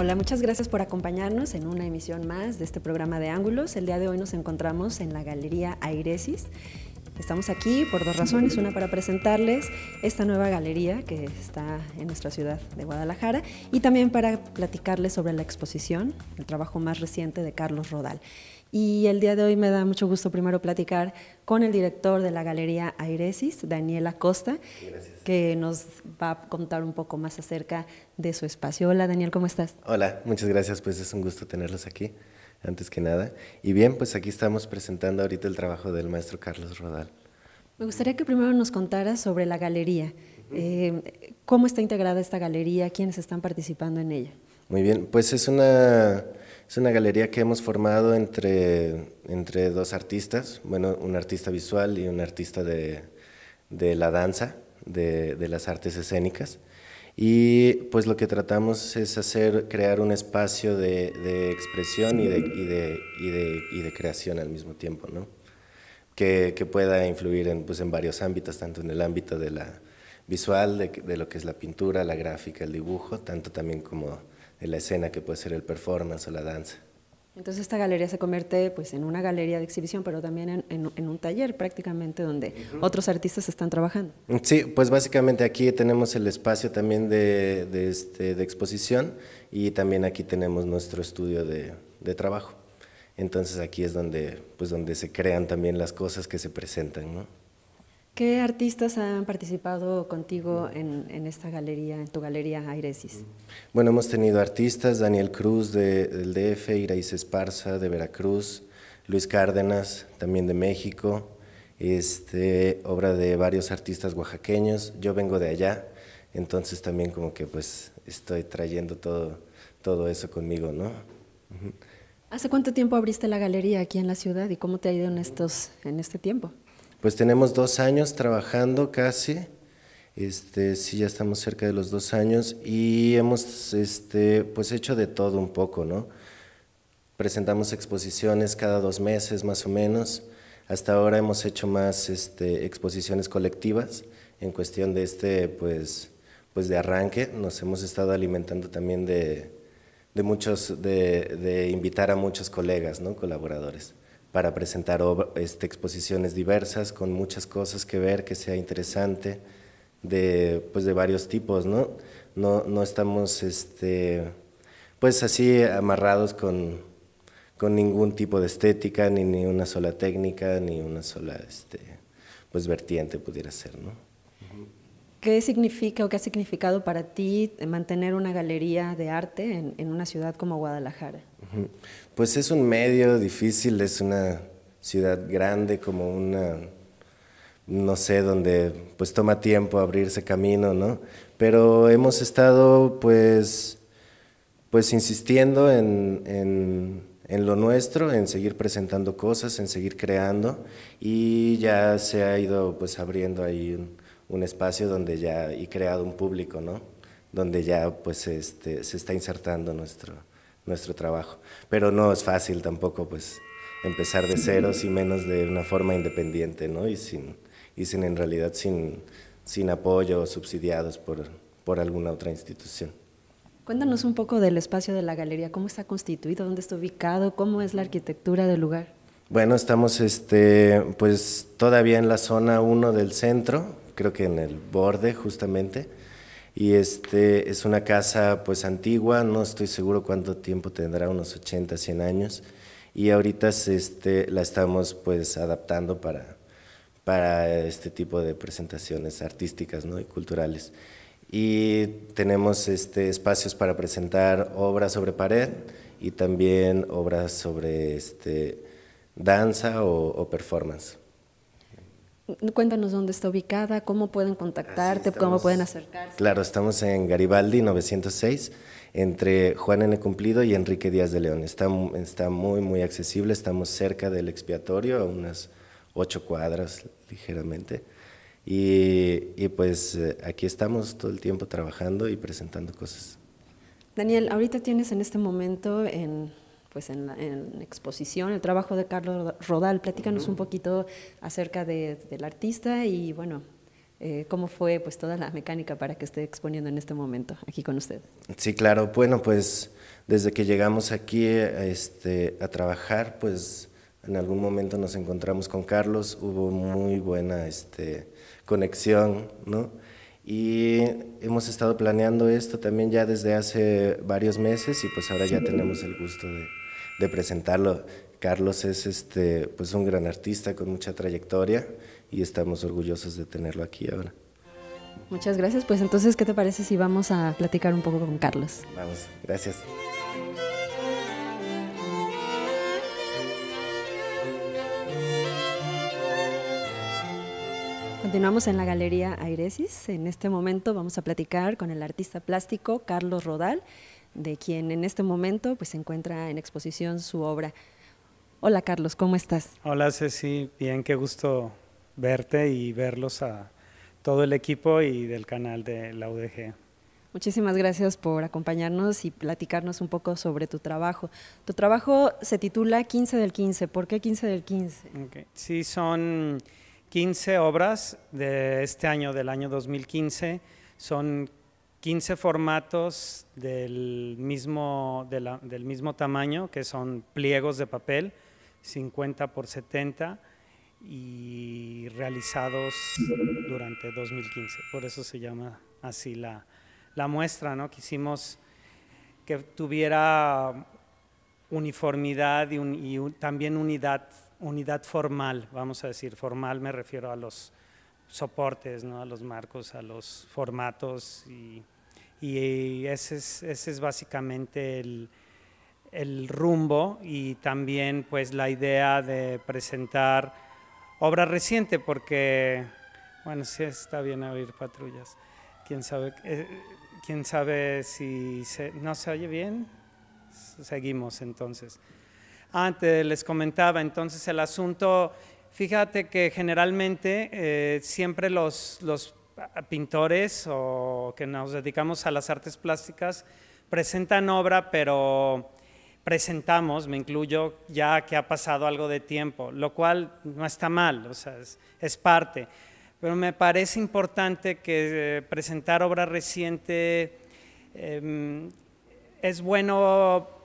Hola, muchas gracias por acompañarnos en una emisión más de este programa de Ángulos. El día de hoy nos encontramos en la Galería Airesis. Estamos aquí por dos razones, una para presentarles esta nueva galería que está en nuestra ciudad de Guadalajara y también para platicarles sobre la exposición, el trabajo más reciente de Carlos Rodal. Y el día de hoy me da mucho gusto primero platicar con el director de la Galería Airesis, Daniel Acosta, que nos va a contar un poco más acerca de su espacio. Hola Daniel, ¿cómo estás? Hola, muchas gracias, pues es un gusto tenerlos aquí, antes que nada. Y bien, pues aquí estamos presentando ahorita el trabajo del maestro Carlos Rodal. Me gustaría que primero nos contaras sobre la galería. Eh, ¿Cómo está integrada esta galería? ¿Quiénes están participando en ella? Muy bien, pues es una, es una galería que hemos formado entre, entre dos artistas, bueno, un artista visual y un artista de, la danza, de, las artes escénicas. Y pues lo que tratamos es hacer, crear un espacio de, expresión y de, y, de, creación al mismo tiempo, ¿no? Que, pueda influir en, pues, en varios ámbitos, tanto en el ámbito de la visual, de, lo que es la pintura, la gráfica, el dibujo, tanto también como en la escena, que puede ser el performance o la danza. Entonces esta galería se convierte pues, en una galería de exhibición, pero también en, un taller prácticamente donde otros artistas están trabajando. Mm, sí, pues básicamente aquí tenemos el espacio también de, de, este, de exposición y también aquí tenemos nuestro estudio de, de, trabajo. Entonces aquí es donde, pues, donde se crean también las cosas que se presentan. ¿no? ¿Qué artistas han participado contigo en, esta galería, en tu galería Airesis? Bueno, hemos tenido artistas, Daniel Cruz del DF, Iraíz Esparza de Veracruz, Luis Cárdenas también de México, este, obra de varios artistas oaxaqueños, yo vengo de allá, entonces también como que pues estoy trayendo todo, todo eso conmigo, ¿no? ¿Hace cuánto tiempo abriste la galería aquí en la ciudad y cómo te ha ido en, estos, en este tiempo? pues tenemos dos años trabajando casi, este, sí, ya estamos cerca de los dos años y hemos este, pues hecho de todo un poco, ¿no? Presentamos exposiciones cada dos meses más o menos, hasta ahora hemos hecho más este, exposiciones colectivas en cuestión de este, pues, pues de arranque, nos hemos estado alimentando también de, de muchos, de, de, invitar a muchos colegas, ¿no? colaboradores para presentar este, exposiciones diversas con muchas cosas que ver, que sea interesante, de, pues de varios tipos, ¿no? No, no estamos este, pues así amarrados con, con ningún tipo de estética, ni, ni una sola técnica, ni una sola este, pues vertiente pudiera ser, ¿no? ¿Qué significa o qué ha significado para ti mantener una galería de arte en, una ciudad como Guadalajara? Pues es un medio difícil, es una ciudad grande como una, no sé, donde pues toma tiempo abrirse camino, ¿no? Pero hemos estado pues, pues insistiendo en, lo nuestro, en seguir presentando cosas, en seguir creando y ya se ha ido pues abriendo ahí un espacio donde ya he creado un público, ¿no? Donde ya pues este, se está insertando nuestro, nuestro trabajo. Pero no es fácil tampoco pues empezar de cero, y menos de una forma independiente, ¿no? Y sin, y en realidad sin, sin apoyo o subsidiados por, por alguna otra institución. Cuéntanos un poco del espacio de la galería, cómo está constituido, dónde está ubicado, cómo es la arquitectura del lugar. Bueno, estamos este, pues todavía en la zona 1 del centro, creo que en el borde justamente. Y este, es una casa pues antigua, no estoy seguro cuánto tiempo tendrá, unos 80, 100 años. Y ahorita este, la estamos pues adaptando para, para este tipo de presentaciones artísticas ¿no? y culturales. Y tenemos este, espacios para presentar obras sobre pared y también obras sobre este, danza o, o performance. Cuéntanos dónde está ubicada, cómo pueden contactarte, cómo pueden acercarse. Claro, estamos en Garibaldi 906, entre Juan N. Cumplido y Enrique Díaz de León. Está, está muy, muy accesible, estamos cerca del expiatorio, a unas ocho cuadras ligeramente. Y, y pues eh, aquí estamos todo el tiempo trabajando y presentando cosas. Daniel, ahorita tienes en este momento en pues, en, la, exposición, el trabajo de Carlos Rodal. Platícanos un poquito acerca del artista y bueno, eh, cómo fue pues toda la mecánica para que esté exponiendo en este momento aquí con usted. Sí, claro. Bueno, pues desde que llegamos aquí este, a trabajar, pues en algún momento nos encontramos con Carlos, hubo muy buena este, conexión, ¿no? Y hemos estado planeando esto también ya desde hace varios meses y pues ahora ya tenemos el gusto de de presentarlo. Carlos es este, pues un gran artista con mucha trayectoria y estamos orgullosos de tenerlo aquí ahora. Muchas gracias. Pues entonces, ¿qué te parece si vamos a platicar un poco con Carlos? Vamos, gracias. Continuamos en la Galería Airesis. En este momento vamos a platicar con el artista plástico Carlos Rodal de quien en este momento pues, se encuentra en exposición su obra. Hola Carlos, ¿cómo estás? Hola Ceci, bien, qué gusto verte y verlos a todo el equipo y del canal de la UDG. Muchísimas gracias por acompañarnos y platicarnos un poco sobre tu trabajo. Tu trabajo se titula 15 del 15. ¿Por qué 15 del 15? Sí, son 15 obras de este año, del año 2015. Son 15 formatos del mismo, del mismo tamaño, que son pliegos de papel, 50 por 70 y realizados durante 2015. Por eso se llama así la, muestra, ¿no? Quisimos que tuviera uniformidad y, también unidad, unidad formal, vamos a decir, formal me refiero a los soportes, ¿no? a los marcos, a los formatos y, ese, es, básicamente el, rumbo y también pues la idea de presentar obra reciente porque, bueno, si está bien oír patrullas, quién sabe, eh, quién sabe si no se oye bien, seguimos entonces. Antes ah, les comentaba entonces el asunto Fíjate que generalmente eh, siempre los, pintores o que nos dedicamos a las artes plásticas presentan obra, pero presentamos, me incluyo, ya que ha pasado algo de tiempo, lo cual no está mal, o sea, es, parte. Pero me parece importante que eh, presentar obra reciente em, es bueno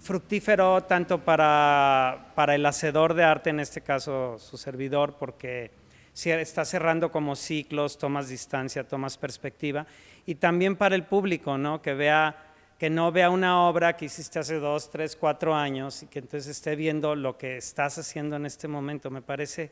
fructífero tanto para, para el hacedor de arte, en este caso su servidor, porque está cerrando como ciclos, tomas distancia, tomas perspectiva, y también para el público, ¿no? que vea que no vea una obra que hiciste hace dos, tres, cuatro años y que entonces esté viendo lo que estás haciendo en este momento. Me parece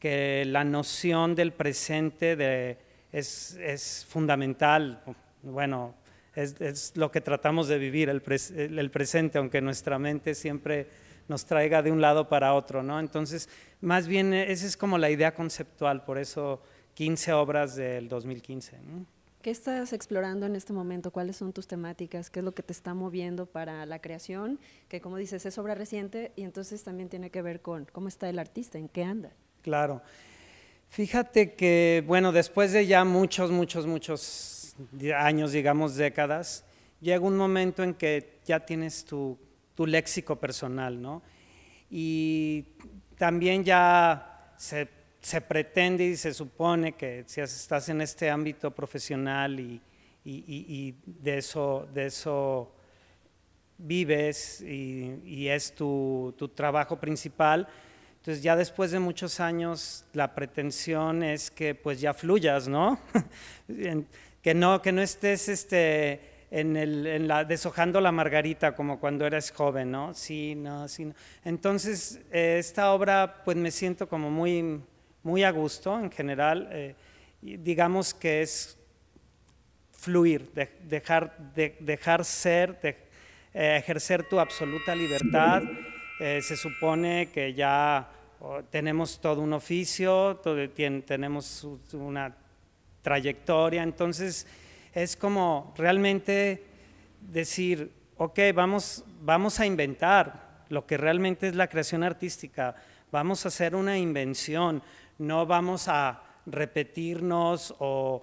que la noción del presente de, es, es fundamental. Bueno, es, lo que tratamos de vivir, el, presente, aunque nuestra mente siempre nos traiga de un lado para otro, ¿no? Entonces, más bien, eh, esa es como la idea conceptual, por eso 15 obras del 2015. ¿Qué estás explorando en este momento? ¿Cuáles son tus temáticas? ¿Qué es lo que te está moviendo para la creación? Que como dices, es obra reciente y entonces también tiene que ver con cómo está el artista, en qué anda. Claro. Fíjate que, bueno, después de ya muchos, muchos, muchos años, digamos décadas, llega un momento en que ya tienes tu, tu léxico personal, ¿no? Y también ya se, se, pretende y se supone que si estás en este ámbito profesional y, y, y, de eso, de eso vives y, es tu, tu trabajo principal, entonces ya después de muchos años la pretensión es que pues ya fluyas, ¿no? que no, que no estés este, en, la, deshojando la margarita como cuando eras joven, ¿no? Sí, no, sí, Entonces, eh, esta obra, pues me siento como muy, muy a gusto en general. Eh, digamos que es fluir, dejar, dejar ser, eh, ejercer tu absoluta libertad. se supone que ya oh, tenemos todo un oficio, todo, tenemos una trayectoria. Entonces, es como realmente decir, ok, vamos, vamos a inventar lo que realmente es la creación artística, vamos a hacer una invención, no vamos a repetirnos o,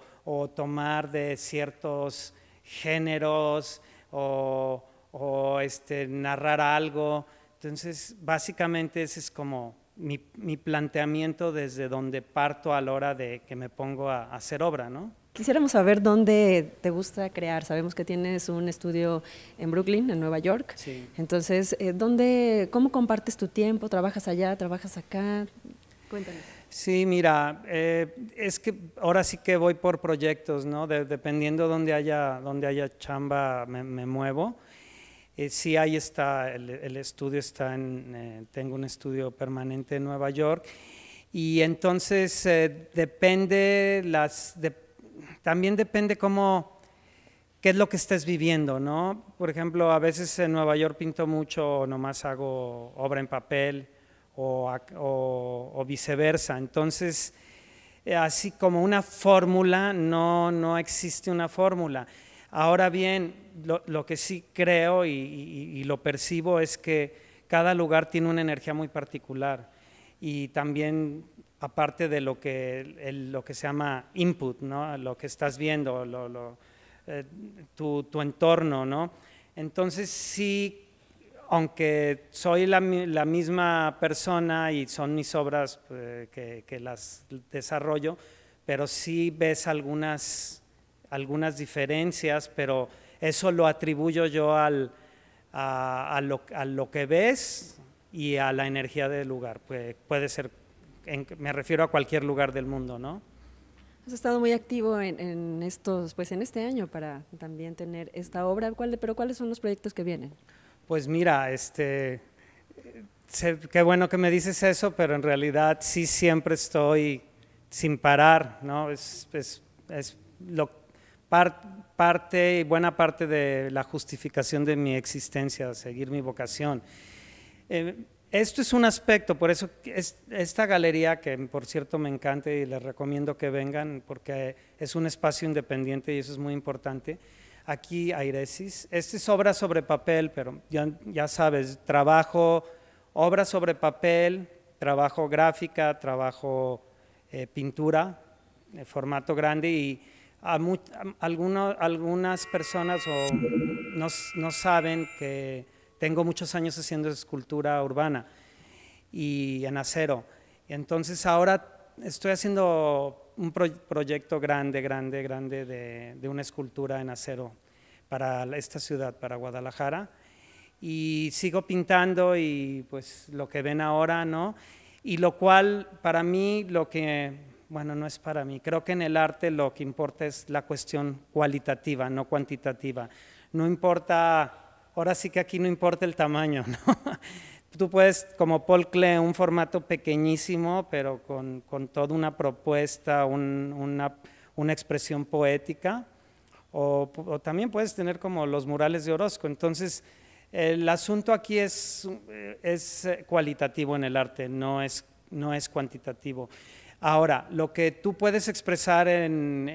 tomar de ciertos géneros o, o este, narrar algo. Entonces, básicamente eso es como mi, planteamiento desde donde parto a la hora de que me pongo a, hacer obra, ¿no? Quisiéramos saber dónde te gusta crear. Sabemos que tienes un estudio en Brooklyn, en Nueva York. Sí. Entonces, eh, ¿cómo compartes tu tiempo? ¿Trabajas allá? ¿Trabajas acá? Cuéntanos. Sí, mira, eh, es que ahora sí que voy por proyectos, ¿no? dependiendo dónde haya, donde haya chamba, me muevo. Eh, sí, ahí está, el, estudio está en, eh, tengo un estudio permanente en Nueva York y entonces eh, depende las, también depende cómo, qué es lo que estés viviendo, ¿no? Por ejemplo, a veces en Nueva York pinto mucho o nomás hago obra en papel o, o viceversa, entonces así como una fórmula, no, no existe una fórmula. Ahora bien, lo, que sí creo y, lo percibo es que cada lugar tiene una energía muy particular y también aparte de lo que, lo que se llama input, ¿no? lo que estás viendo, eh, tu, entorno. ¿no? Entonces sí, aunque soy la, misma persona y son mis obras eh, que, las desarrollo, pero sí ves algunas algunas diferencias, pero eso lo atribuyo yo al, a, lo, lo, que ves y a la energía del lugar. puede ser, me refiero a cualquier lugar del mundo, ¿no? Has estado muy activo en, en, estos, pues en este año para también tener esta obra. pero ¿cuáles son los proyectos que vienen? Pues mira, este, qué bueno que me dices eso, pero en realidad sí siempre estoy sin parar, ¿no? Es, es, es parte, y buena parte de la justificación de mi existencia, seguir mi vocación. Eh, esto es un aspecto, por eso es, esta galería, que por cierto me encanta y les recomiendo que vengan, porque es un espacio independiente y eso es muy importante. Aquí, Airesis, esta es obra sobre papel, pero ya, ya sabes, trabajo, obra sobre papel, trabajo gráfica, trabajo eh, pintura, formato grande y algunas personas o no, no, saben que tengo muchos años haciendo escultura urbana y en acero. Entonces ahora estoy haciendo un proyecto grande, grande, grande de, de, una escultura en acero para esta ciudad, para Guadalajara. Y sigo pintando y pues lo que ven ahora, ¿no? Y lo cual para mí lo que bueno, no es para mí. Creo que en el arte lo que importa es la cuestión cualitativa, no cuantitativa. No importa, ahora sí que aquí no importa el tamaño, ¿no? Tú puedes, como Paul Klee, un formato pequeñísimo, pero con, con toda una propuesta, una, una, expresión poética. O, o también puedes tener como los murales de Orozco. Entonces, el asunto aquí es, es, cualitativo en el arte, no es, no es cuantitativo. Ahora, lo que tú puedes expresar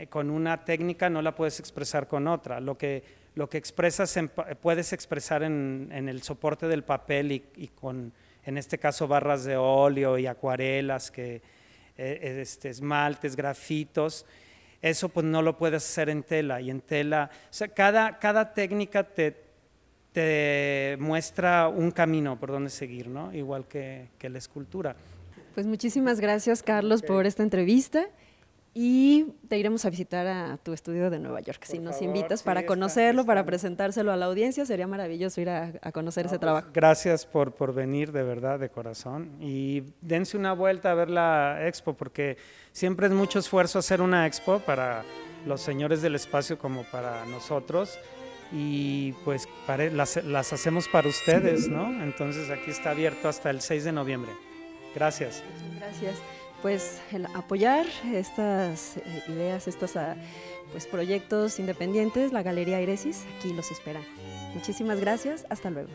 con una técnica no la puedes expresar con otra. Lo que, expresas puedes expresar en, el soporte del papel y, con, en este caso, barras de óleo y acuarelas, e, e, este, esmaltes, grafitos, eso pues, no lo puedes hacer en tela. Y en tela, cada, técnica te, muestra un camino por donde seguir, Igual que la escultura. Pues muchísimas gracias, Carlos, por esta entrevista. Y te iremos a visitar a tu estudio de Nueva York. si nos invitas para conocerlo, para presentárselo a la audiencia, sería maravilloso ir a, conocer ese pues, trabajo. Gracias por, por venir, de verdad, de corazón. Y dense una vuelta a ver la expo, porque siempre es mucho esfuerzo hacer una expo para los señores del espacio como para nosotros. Y pues las, las hacemos para ustedes, ¿no? Entonces aquí está abierto hasta el 6 de noviembre. Gracias. Gracias. Pues el apoyar estas eh, ideas, estos ah, pues, proyectos independientes, la Galería Iresis aquí los espera. Muchísimas gracias, hasta luego.